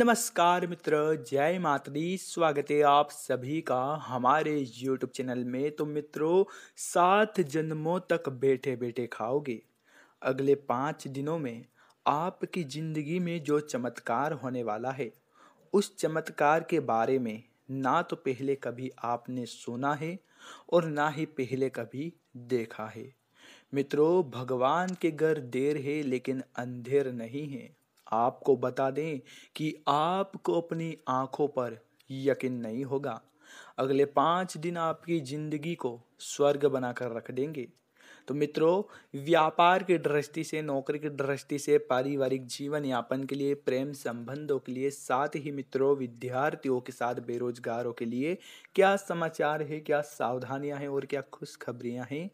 नमस्कार मित्र जय मातरी स्वागत है आप सभी का हमारे YouTube चैनल में तो मित्रों सात जन्मों तक बैठे बैठे खाओगे अगले पाँच दिनों में आपकी ज़िंदगी में जो चमत्कार होने वाला है उस चमत्कार के बारे में ना तो पहले कभी आपने सुना है और ना ही पहले कभी देखा है मित्रों भगवान के घर देर है लेकिन अंधेर नहीं है आपको बता दें कि आपको अपनी आंखों पर यकीन नहीं होगा अगले पाँच दिन आपकी ज़िंदगी को स्वर्ग बनाकर रख देंगे तो मित्रों व्यापार की दृष्टि से नौकरी की दृष्टि से पारिवारिक जीवन यापन के लिए प्रेम संबंधों के लिए साथ ही मित्रों विद्यार्थियों के साथ बेरोजगारों के लिए क्या समाचार है क्या सावधानियां हैं और क्या खुशखबरियां हैं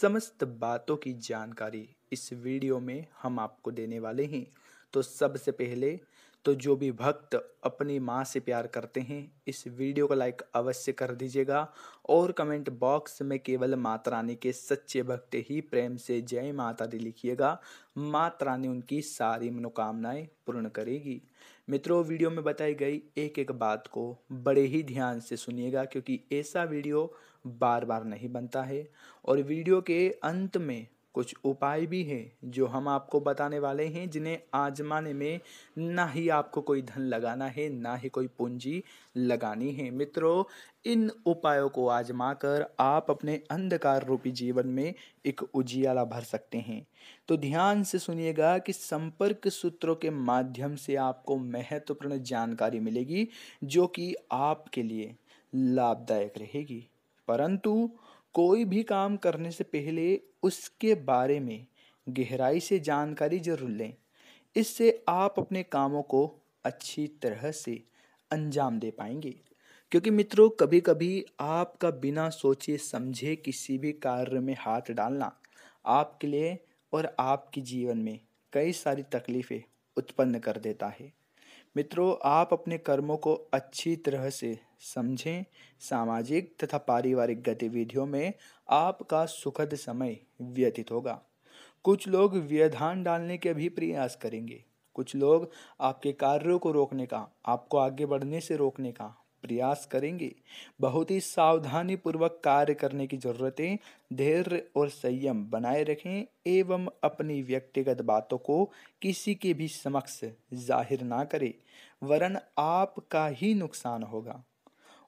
समस्त बातों की जानकारी इस वीडियो में हम आपको देने वाले हैं तो सबसे पहले तो जो भी भक्त अपनी माँ से प्यार करते हैं इस वीडियो को लाइक अवश्य कर दीजिएगा और कमेंट बॉक्स में केवल माता रानी के सच्चे भक्त ही प्रेम से जय माता दी लिखिएगा माता रानी उनकी सारी मनोकामनाएं पूर्ण करेगी मित्रों वीडियो में बताई गई एक एक बात को बड़े ही ध्यान से सुनिएगा क्योंकि ऐसा वीडियो बार बार नहीं बनता है और वीडियो के अंत में कुछ उपाय भी हैं जो हम आपको बताने वाले हैं जिन्हें आजमाने में ना ही आपको कोई धन लगाना है ना ही कोई पूंजी लगानी है मित्रों इन उपायों को आजमा कर आप अपने अंधकार रूपी जीवन में एक उजियाला भर सकते हैं तो ध्यान से सुनिएगा कि संपर्क सूत्रों के माध्यम से आपको महत्वपूर्ण जानकारी मिलेगी जो कि आपके लिए लाभदायक रहेगी परंतु कोई भी काम करने से पहले उसके बारे में गहराई से जानकारी जरूर लें इससे आप अपने कामों को अच्छी तरह से अंजाम दे पाएंगे क्योंकि मित्रों कभी कभी आपका बिना सोचे समझे किसी भी कार्य में हाथ डालना आपके लिए और आपके जीवन में कई सारी तकलीफ़ें उत्पन्न कर देता है मित्रों आप अपने कर्मों को अच्छी तरह से समझें सामाजिक तथा पारिवारिक गतिविधियों में आपका सुखद समय व्यतीत होगा कुछ लोग व्यधान डालने के भी प्रयास करेंगे कुछ लोग आपके कार्यों को रोकने का आपको आगे बढ़ने से रोकने का प्रयास करेंगे बहुत ही सावधानी पूर्वक कार्य करने की ज़रूरतें धैर्य और संयम बनाए रखें एवं अपनी व्यक्तिगत बातों को किसी के भी समक्ष जाहिर ना करें वरन आपका ही नुकसान होगा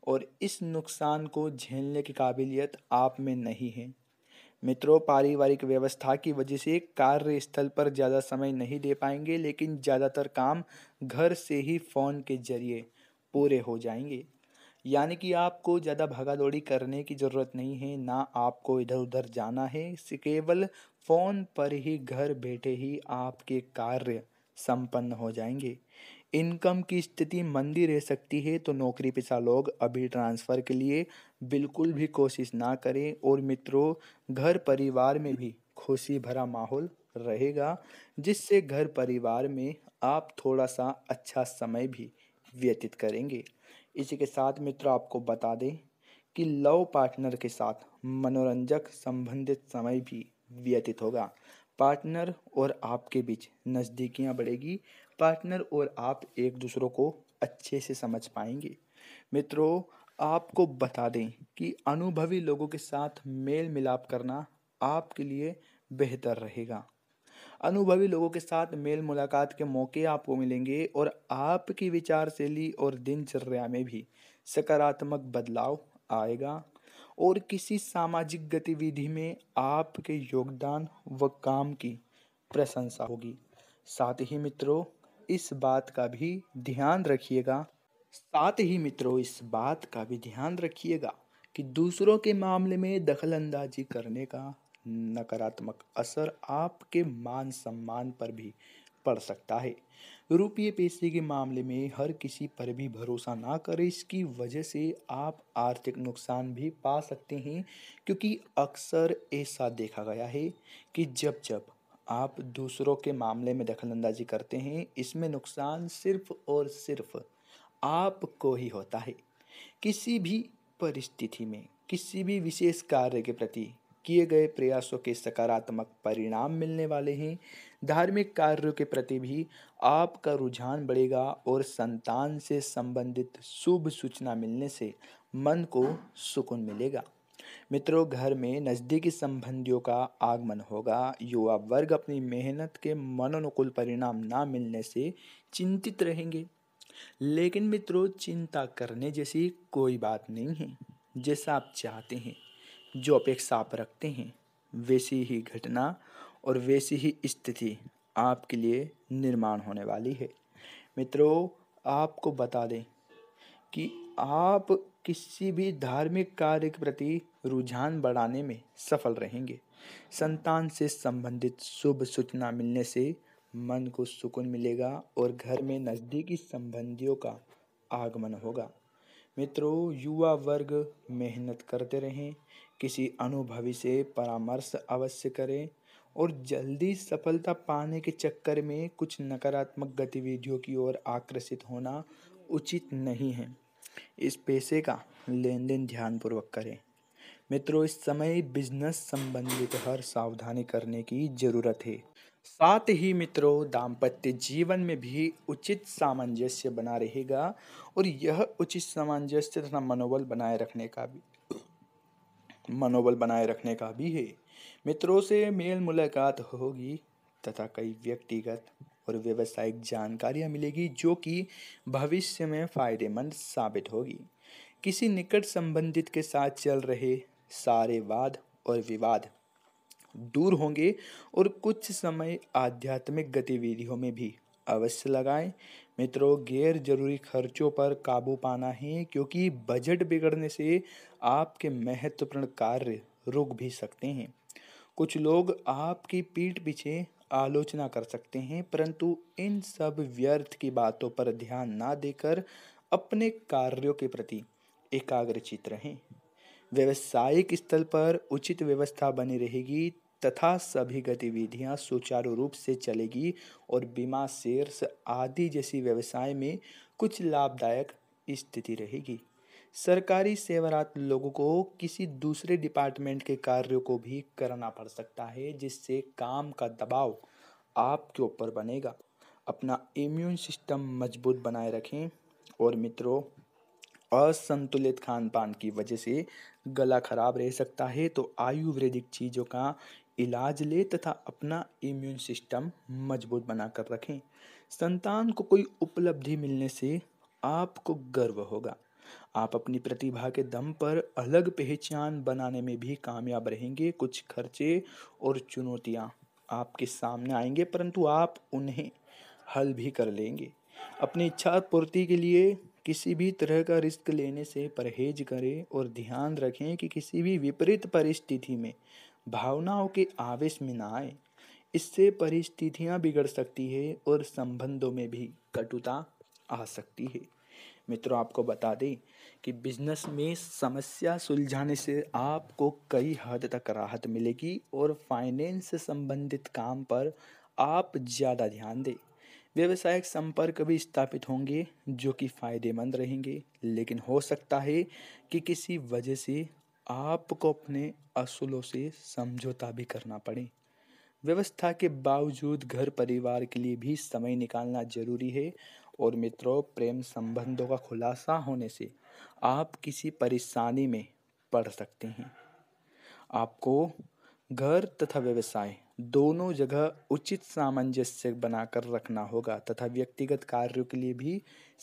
और इस नुकसान को झेलने की काबिलियत आप में नहीं है मित्रों पारिवारिक व्यवस्था की वजह से कार्यस्थल पर ज़्यादा समय नहीं दे पाएंगे लेकिन ज़्यादातर काम घर से ही फ़ोन के जरिए पूरे हो जाएंगे यानी कि आपको ज़्यादा दौड़ी करने की ज़रूरत नहीं है ना आपको इधर उधर जाना है केवल फ़ोन पर ही घर बैठे ही आपके कार्य संपन्न हो जाएंगे इनकम की स्थिति मंदी रह सकती है तो नौकरी पेशा लोग अभी ट्रांसफ़र के लिए बिल्कुल भी कोशिश ना करें और मित्रों घर परिवार में भी खुशी भरा माहौल रहेगा जिससे घर परिवार में आप थोड़ा सा अच्छा समय भी व्यतीत करेंगे इसी के साथ मित्रों आपको बता दें कि लव पार्टनर के साथ मनोरंजक संबंधित समय भी व्यतीत होगा पार्टनर और आपके बीच नज़दीकियाँ बढ़ेगी पार्टनर और आप एक दूसरों को अच्छे से समझ पाएंगे मित्रों आपको बता दें कि अनुभवी लोगों के साथ मेल मिलाप करना आपके लिए बेहतर रहेगा अनुभवी लोगों के साथ मेल मुलाकात के मौके आपको मिलेंगे और आपकी विचार शैली और दिनचर्या में भी सकारात्मक बदलाव आएगा और किसी सामाजिक गतिविधि में आपके योगदान व काम की प्रशंसा होगी साथ ही मित्रों इस बात का भी ध्यान रखिएगा साथ ही मित्रों इस बात का भी ध्यान रखिएगा कि दूसरों के मामले में दखल अंदाजी करने का नकारात्मक असर आपके मान सम्मान पर भी पड़ सकता है रुपये पैसे के मामले में हर किसी पर भी भरोसा ना करें इसकी वजह से आप आर्थिक नुकसान भी पा सकते हैं क्योंकि अक्सर ऐसा देखा गया है कि जब जब आप दूसरों के मामले में दखल अंदाजी करते हैं इसमें नुकसान सिर्फ और सिर्फ आपको ही होता है किसी भी परिस्थिति में किसी भी विशेष कार्य के प्रति किए गए प्रयासों के सकारात्मक परिणाम मिलने वाले हैं धार्मिक कार्यों के प्रति भी आपका रुझान बढ़ेगा और संतान से संबंधित शुभ सूचना मिलने से मन को सुकून मिलेगा मित्रों घर में नज़दीकी संबंधियों का आगमन होगा युवा वर्ग अपनी मेहनत के मनोनुकूल परिणाम ना मिलने से चिंतित रहेंगे लेकिन मित्रों चिंता करने जैसी कोई बात नहीं है जैसा आप चाहते हैं जो अपेक्षा आप रखते हैं वैसी ही घटना और वैसी ही स्थिति आपके लिए निर्माण होने वाली है मित्रों आपको बता दें कि आप किसी भी धार्मिक कार्य के प्रति रुझान बढ़ाने में सफल रहेंगे संतान से संबंधित शुभ सूचना मिलने से मन को सुकून मिलेगा और घर में नज़दीकी संबंधियों का आगमन होगा मित्रों युवा वर्ग मेहनत करते रहें किसी अनुभवी से परामर्श अवश्य करें और जल्दी सफलता पाने के चक्कर में कुछ नकारात्मक गतिविधियों की ओर आकर्षित होना उचित नहीं है इस पैसे का लेन देन ध्यानपूर्वक करें मित्रों इस समय बिजनेस संबंधित हर सावधानी करने की जरूरत है साथ ही मित्रों दाम्पत्य जीवन में भी उचित सामंजस्य बना रहेगा और यह उचित सामंजस्य तथा मनोबल बनाए रखने का भी मनोबल बनाए रखने का भी है मित्रों से मेल मुलाकात होगी तथा कई व्यक्तिगत और व्यवसायिक जानकारियाँ मिलेगी जो कि भविष्य में फ़ायदेमंद साबित होगी किसी निकट संबंधित के साथ चल रहे सारे वाद और विवाद दूर होंगे और कुछ समय आध्यात्मिक गतिविधियों में भी अवश्य लगाएं मित्रों गैर जरूरी खर्चों पर काबू पाना है क्योंकि बजट बिगड़ने से आपके महत्वपूर्ण कार्य रुक भी सकते हैं कुछ लोग आपकी पीठ पीछे आलोचना कर सकते हैं परंतु इन सब व्यर्थ की बातों पर ध्यान ना देकर अपने कार्यों के प्रति एकाग्रचित रहें व्यवसायिक स्थल पर उचित व्यवस्था बनी रहेगी तथा सभी गतिविधियां सुचारू रूप से चलेगी और बीमा शेयर्स आदि जैसी व्यवसाय में कुछ लाभदायक स्थिति रहेगी सरकारी सेवारत लोगों को किसी दूसरे डिपार्टमेंट के कार्यों को भी करना पड़ सकता है जिससे काम का दबाव आपके ऊपर बनेगा अपना इम्यून सिस्टम मजबूत बनाए रखें और मित्रों असंतुलित खान पान की वजह से गला खराब रह सकता है तो आयुर्वेदिक चीज़ों का इलाज ले तथा अपना इम्यून सिस्टम मजबूत बनाकर रखें संतान को कोई उपलब्धि मिलने से आपको गर्व होगा आप अपनी प्रतिभा के दम पर अलग पहचान बनाने में भी कामयाब रहेंगे कुछ खर्चे और चुनौतियाँ आपके सामने आएंगे परंतु आप उन्हें हल भी कर लेंगे अपनी इच्छा पूर्ति के लिए किसी भी तरह का रिस्क लेने से परहेज करें और ध्यान रखें कि किसी भी विपरीत परिस्थिति में भावनाओं के आवेश में ना आए इससे परिस्थितियाँ बिगड़ सकती है और संबंधों में भी कटुता आ सकती है मित्रों आपको बता दें कि बिजनेस में समस्या सुलझाने से आपको कई हद तक राहत मिलेगी और फाइनेंस से संबंधित काम पर आप ज़्यादा ध्यान दें व्यवसायिक संपर्क भी स्थापित होंगे जो कि फायदेमंद रहेंगे लेकिन हो सकता है कि किसी वजह से आपको अपने असूलों से समझौता भी करना पड़े व्यवस्था के बावजूद घर परिवार के लिए भी समय निकालना जरूरी है और मित्रों प्रेम संबंधों का खुलासा होने से आप किसी परेशानी में पड़ सकते हैं आपको घर तथा व्यवसाय दोनों जगह उचित सामंजस्य बनाकर रखना होगा तथा व्यक्तिगत कार्यों के लिए भी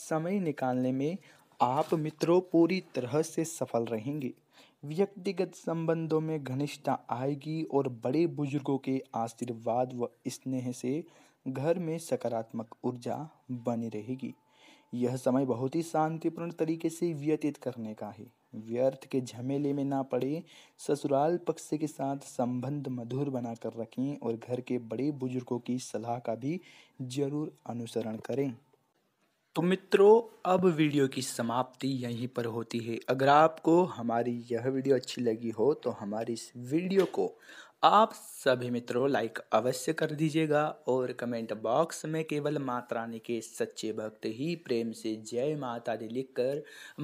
समय निकालने में आप मित्रों पूरी तरह से सफल रहेंगे व्यक्तिगत संबंधों में घनिष्ठता आएगी और बड़े बुजुर्गों के आशीर्वाद व स्नेह से घर में सकारात्मक ऊर्जा बनी रहेगी यह समय बहुत ही शांतिपूर्ण तरीके से व्यतीत करने का है व्यर्थ के झमेले में ना पड़े ससुराल पक्ष के साथ संबंध मधुर बनाकर रखें और घर के बड़े बुजुर्गों की सलाह का भी जरूर अनुसरण करें तो मित्रों अब वीडियो की समाप्ति यहीं पर होती है अगर आपको हमारी यह वीडियो अच्छी लगी हो तो हमारी इस वीडियो को आप सभी मित्रों लाइक अवश्य कर दीजिएगा और कमेंट बॉक्स में केवल माता रानी के सच्चे भक्त ही प्रेम से जय माता दी लिखकर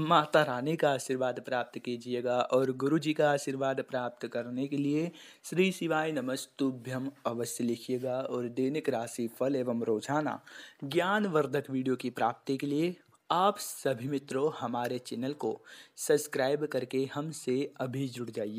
माता रानी का आशीर्वाद प्राप्त कीजिएगा और गुरु जी का आशीर्वाद प्राप्त करने के लिए श्री शिवाय नमस्तुभ्यम अवश्य लिखिएगा और दैनिक राशि फल एवं रोजाना ज्ञानवर्धक वीडियो की प्राप्ति के लिए आप सभी मित्रों हमारे चैनल को सब्सक्राइब करके हमसे अभी जुड़ जाइए